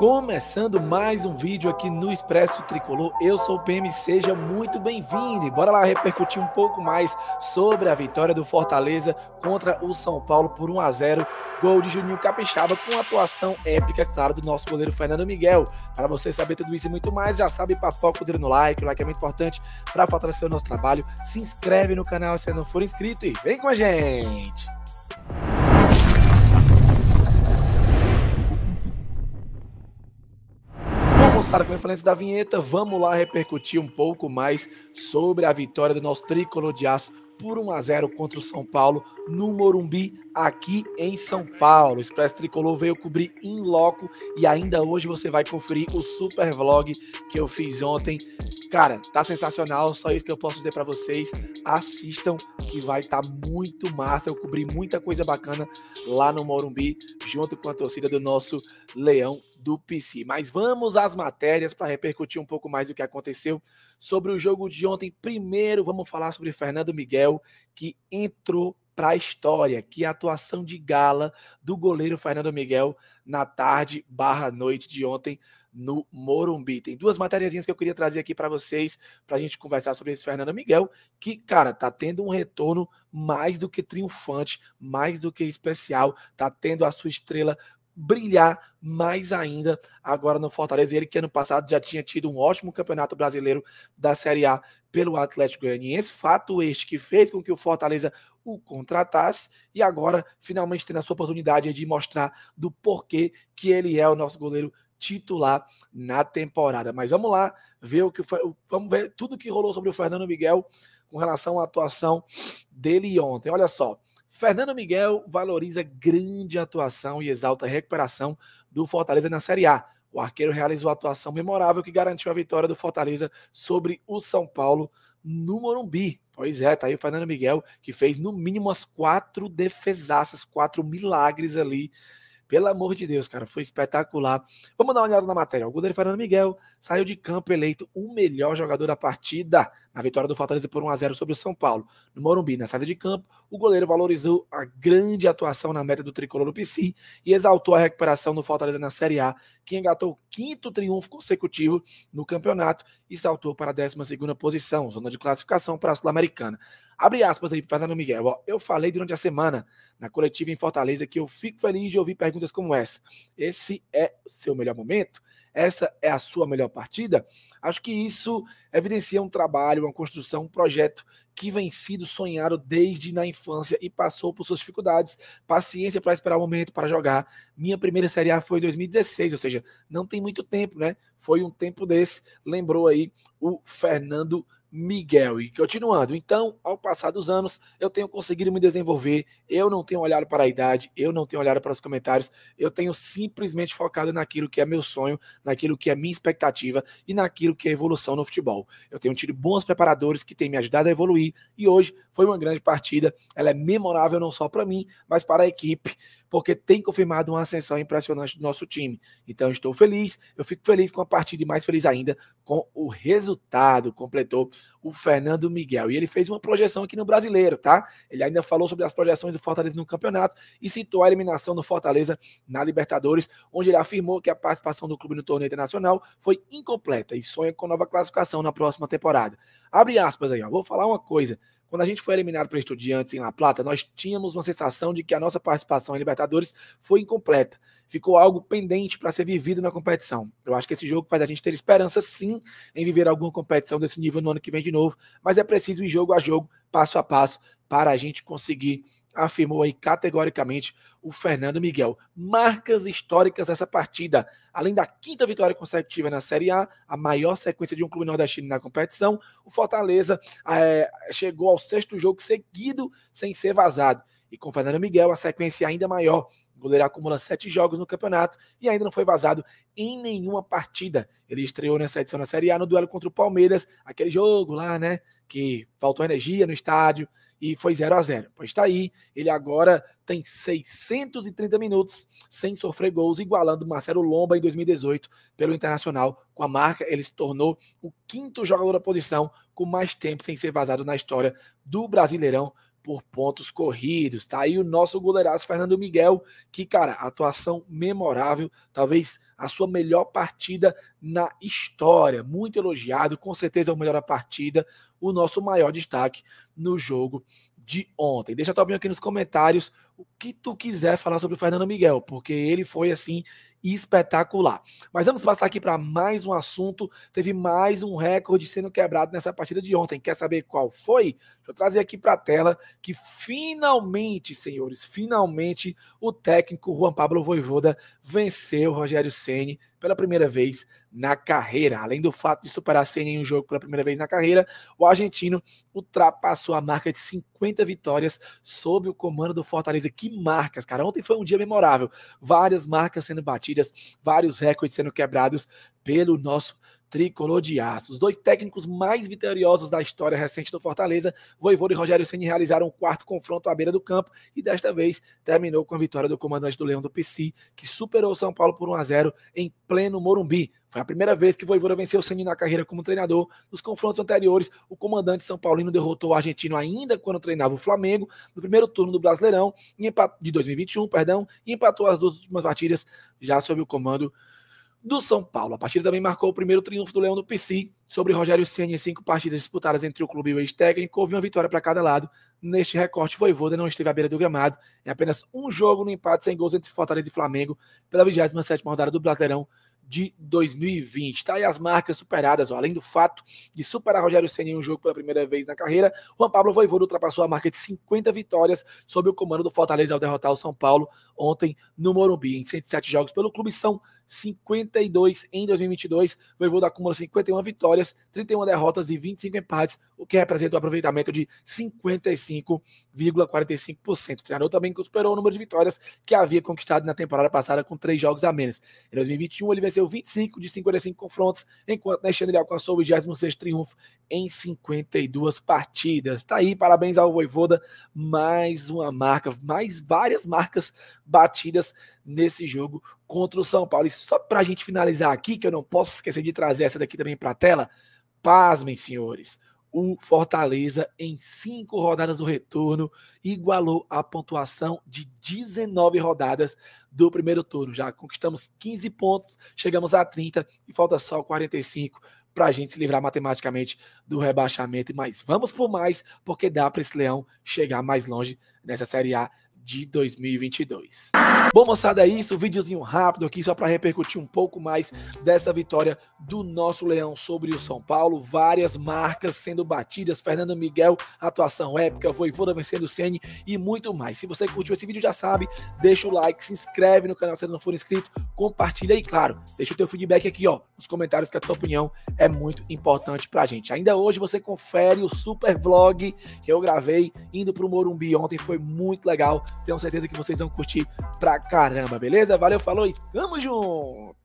Começando mais um vídeo aqui no Expresso Tricolor, eu sou o PM, seja muito bem-vindo e bora lá repercutir um pouco mais sobre a vitória do Fortaleza contra o São Paulo por 1 a 0 gol de Juninho Capixaba com atuação épica, claro, do nosso goleiro Fernando Miguel. Para você saber tudo isso e muito mais, já sabe, papoca o dedo no like, o like é muito importante para fortalecer o nosso trabalho, se inscreve no canal se não for inscrito e vem com a gente! moçada, com a influência da vinheta, vamos lá repercutir um pouco mais sobre a vitória do nosso tricolor de aço por 1 a 0 contra o São Paulo no Morumbi, aqui em São Paulo. O Expresso Tricolor veio cobrir em loco e ainda hoje você vai conferir o super vlog que eu fiz ontem. Cara, tá sensacional, só isso que eu posso dizer para vocês. Assistam que vai estar tá muito massa. Eu cobri muita coisa bacana lá no Morumbi, junto com a torcida do nosso Leão do PC. Mas vamos às matérias para repercutir um pouco mais o que aconteceu sobre o jogo de ontem. Primeiro, vamos falar sobre Fernando Miguel, que entrou para a história, que atuação de gala do goleiro Fernando Miguel na tarde barra noite de ontem no Morumbi. Tem duas matérias que eu queria trazer aqui para vocês, para a gente conversar sobre esse Fernando Miguel, que, cara, tá tendo um retorno mais do que triunfante, mais do que especial, tá tendo a sua estrela brilhar mais ainda agora no Fortaleza. Ele que ano passado já tinha tido um ótimo campeonato brasileiro da Série A pelo Atlético Goianiense. Fato este que fez com que o Fortaleza o contratasse e agora finalmente tendo a sua oportunidade de mostrar do porquê que ele é o nosso goleiro titular na temporada. Mas vamos lá ver o que foi, vamos ver tudo que rolou sobre o Fernando Miguel com relação à atuação dele ontem. Olha só, Fernando Miguel valoriza grande atuação e exalta a recuperação do Fortaleza na Série A. O arqueiro realizou atuação memorável que garantiu a vitória do Fortaleza sobre o São Paulo no Morumbi. Pois é, tá aí o Fernando Miguel, que fez no mínimo as quatro defesaças, quatro milagres ali pelo amor de Deus, cara, foi espetacular. Vamos dar uma olhada na matéria. O goleiro Fernando Miguel saiu de campo eleito o melhor jogador da partida na vitória do Fortaleza por 1 a 0 sobre o São Paulo. No Morumbi, na saída de campo, o goleiro valorizou a grande atuação na meta do tricolor do PC e exaltou a recuperação do Fortaleza na Série A, que engatou o quinto triunfo consecutivo no campeonato e saltou para a 12 posição, zona de classificação para a Sul-Americana. Abre aspas aí, Fernando Miguel. Ó, eu falei durante a semana na coletiva em Fortaleza que eu fico feliz de ouvir perguntas como essa. Esse é seu melhor momento? Essa é a sua melhor partida? Acho que isso evidencia um trabalho, uma construção, um projeto que vem sido sonhado desde na infância e passou por suas dificuldades, paciência para esperar o momento para jogar. Minha primeira Série A foi em 2016, ou seja, não tem muito tempo, né? Foi um tempo desse, lembrou aí o Fernando Miguel. E continuando, então, ao passar dos anos, eu tenho conseguido me desenvolver, eu não tenho olhado para a idade, eu não tenho olhado para os comentários, eu tenho simplesmente focado naquilo que é meu sonho, naquilo que é minha expectativa e naquilo que é evolução no futebol. Eu tenho tido bons preparadores que têm me ajudado a evoluir e hoje foi uma grande partida, ela é memorável não só para mim, mas para a equipe, porque tem confirmado uma ascensão impressionante do nosso time. Então, estou feliz, eu fico feliz com a partida e mais feliz ainda com o resultado, completou o Fernando Miguel. E ele fez uma projeção aqui no brasileiro, tá? Ele ainda falou sobre as projeções do Fortaleza no campeonato e citou a eliminação do Fortaleza na Libertadores, onde ele afirmou que a participação do clube no torneio internacional foi incompleta e sonha com nova classificação na próxima temporada. Abre aspas aí, ó. Vou falar uma coisa. Quando a gente foi eliminado para Estudiantes em La Plata, nós tínhamos uma sensação de que a nossa participação em Libertadores foi incompleta ficou algo pendente para ser vivido na competição. Eu acho que esse jogo faz a gente ter esperança, sim, em viver alguma competição desse nível no ano que vem de novo, mas é preciso ir jogo a jogo, passo a passo, para a gente conseguir, afirmou aí categoricamente o Fernando Miguel. Marcas históricas dessa partida, além da quinta vitória consecutiva na Série A, a maior sequência de um clube nordestino na competição, o Fortaleza é, chegou ao sexto jogo seguido sem ser vazado. E com Fernando Miguel, a sequência é ainda maior o goleiro acumula sete jogos no campeonato e ainda não foi vazado em nenhuma partida. Ele estreou nessa edição na Série A no duelo contra o Palmeiras, aquele jogo lá, né? Que faltou energia no estádio e foi 0 a 0 Pois está aí, ele agora tem 630 minutos sem sofrer gols, igualando Marcelo Lomba em 2018 pelo Internacional. Com a marca, ele se tornou o quinto jogador da posição com mais tempo sem ser vazado na história do Brasileirão por pontos corridos. Tá aí o nosso goleiraço Fernando Miguel, que, cara, atuação memorável, talvez a sua melhor partida na história. Muito elogiado, com certeza é o melhor partida, o nosso maior destaque no jogo de ontem. Deixa a tua opinião aqui nos comentários o que tu quiser falar sobre o Fernando Miguel, porque ele foi assim espetacular. Mas vamos passar aqui para mais um assunto. Teve mais um recorde sendo quebrado nessa partida de ontem. Quer saber qual foi? Deixa eu trazer aqui para a tela que finalmente, senhores, finalmente o técnico Juan Pablo Voivoda venceu Rogério Ceni pela primeira vez na carreira. Além do fato de superar Ceni em um jogo pela primeira vez na carreira, o argentino ultrapassou a marca de 50 vitórias sob o comando do Fortaleza que marcas, cara. Ontem foi um dia memorável. Várias marcas sendo batidas, vários recordes sendo quebrados pelo nosso tricolor de aço. Os dois técnicos mais vitoriosos da história recente do Fortaleza, Voivoda e Rogério Ceni realizaram um quarto confronto à beira do campo e desta vez terminou com a vitória do comandante do Leão do PC, que superou o São Paulo por 1 a 0 em pleno Morumbi. Foi a primeira vez que Voivoda venceu o Ceni na carreira como treinador. Nos confrontos anteriores, o comandante São Paulino derrotou o argentino ainda quando treinava o Flamengo no primeiro turno do Brasileirão de 2021, perdão, e empatou as duas últimas partidas já sob o comando do São Paulo. A partida também marcou o primeiro triunfo do Leão no PC sobre Rogério Ceni em cinco partidas disputadas entre o clube e o ex-técnico. Houve uma vitória para cada lado. Neste recorte, Voivoda não esteve à beira do gramado. É apenas um jogo no empate sem gols entre Fortaleza e Flamengo pela 27 rodada do Brasileirão de 2020. Tá aí as marcas superadas, ó. além do fato de superar Rogério Ceni em um jogo pela primeira vez na carreira, Juan Pablo Voivoda ultrapassou a marca de 50 vitórias sob o comando do Fortaleza ao derrotar o São Paulo ontem no Morumbi. Em 107 jogos pelo clube são 52 em 2022. O Voivoda acumula 51 vitórias, 31 derrotas e 25 empates, o que representa um aproveitamento de 55,45%. O treinador também superou o número de vitórias que havia conquistado na temporada passada com três jogos a menos. Em 2021, ele venceu 25 de 55 confrontos, enquanto neste ano ele alcançou o 26 triunfo em 52 partidas. Tá aí, parabéns ao Voivoda, mais uma marca, mais várias marcas batidas nesse jogo contra o São Paulo. E só para a gente finalizar aqui, que eu não posso esquecer de trazer essa daqui também para a tela, pasmem, senhores. O Fortaleza, em cinco rodadas do retorno, igualou a pontuação de 19 rodadas do primeiro turno. Já conquistamos 15 pontos, chegamos a 30 e falta só 45 para a gente se livrar matematicamente do rebaixamento. Mas vamos por mais, porque dá para esse leão chegar mais longe nessa Série A de 2022. Bom, moçada, é isso. Um rápido aqui só para repercutir um pouco mais dessa vitória do nosso Leão sobre o São Paulo. Várias marcas sendo batidas. Fernando Miguel, atuação épica, Voivoda vencendo o Sene e muito mais. Se você curtiu esse vídeo, já sabe, deixa o like, se inscreve no canal se não for inscrito, compartilha e, claro, deixa o teu feedback aqui, ó, nos comentários que a tua opinião é muito importante a gente. Ainda hoje você confere o super vlog que eu gravei indo para o Morumbi ontem, foi muito legal tenho certeza que vocês vão curtir pra caramba, beleza? Valeu, falou e tamo junto!